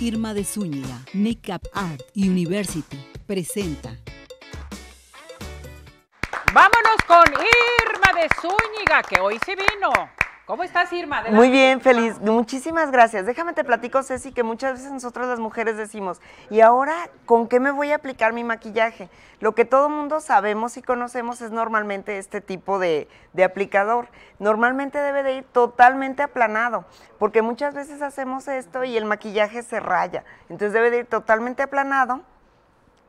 Irma de Zúñiga, Makeup Art University presenta. Vámonos con Irma de Zúñiga, que hoy sí vino. ¿Cómo estás, Irma? Muy bien, feliz. Muchísimas gracias. Déjame te platico, Ceci, que muchas veces nosotros las mujeres decimos, ¿y ahora con qué me voy a aplicar mi maquillaje? Lo que todo mundo sabemos y conocemos es normalmente este tipo de, de aplicador. Normalmente debe de ir totalmente aplanado, porque muchas veces hacemos esto y el maquillaje se raya. Entonces debe de ir totalmente aplanado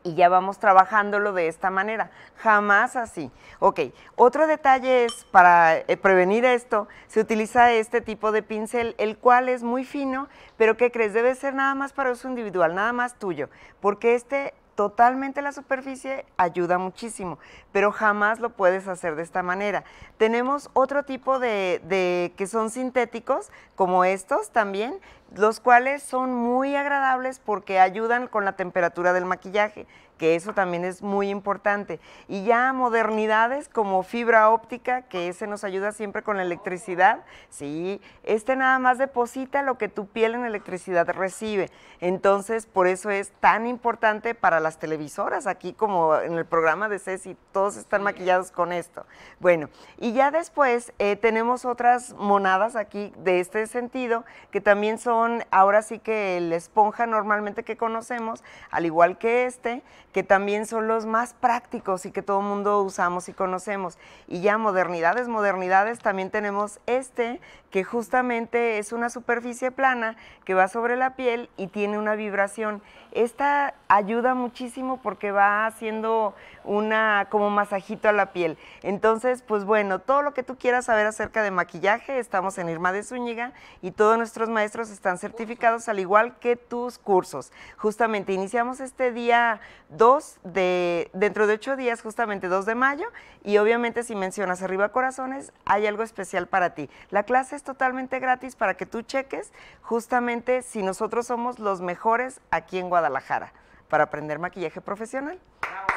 y ya vamos trabajándolo de esta manera. Jamás así. Ok, otro detalle es, para eh, prevenir esto, se utiliza este tipo de pincel, el cual es muy fino, pero ¿qué crees? Debe ser nada más para uso individual, nada más tuyo, porque este totalmente la superficie ayuda muchísimo, pero jamás lo puedes hacer de esta manera. Tenemos otro tipo de, de, que son sintéticos, como estos también, los cuales son muy agradables porque ayudan con la temperatura del maquillaje, que eso también es muy importante. Y ya modernidades como fibra óptica, que ese nos ayuda siempre con la electricidad, sí, este nada más deposita lo que tu piel en electricidad recibe. Entonces, por eso es tan importante para las televisoras, aquí como en el programa de Ceci, todos están maquillados con esto. Bueno, y ya después eh, tenemos otras monadas aquí de este sentido, que también son ahora sí que el esponja normalmente que conocemos, al igual que este, que también son los más prácticos y que todo el mundo usamos y conocemos. Y ya modernidades, modernidades, también tenemos este, que justamente es una superficie plana que va sobre la piel y tiene una vibración. Esta ayuda muchísimo porque va haciendo una como masajito a la piel. Entonces, pues bueno, todo lo que tú quieras saber acerca de maquillaje, estamos en Irma de Zúñiga y todos nuestros maestros están certificados al igual que tus cursos. Justamente iniciamos este día 2 de, dentro de 8 días, justamente 2 de mayo, y obviamente si mencionas arriba corazones, hay algo especial para ti. La clase es totalmente gratis para que tú cheques justamente si nosotros somos los mejores aquí en Guadalajara para aprender maquillaje profesional.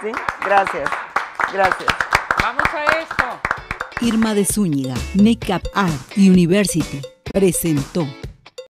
¿Sí? Gracias. Gracias. Vamos a esto. Irma de Zúñiga, Makeup Art University, presentó.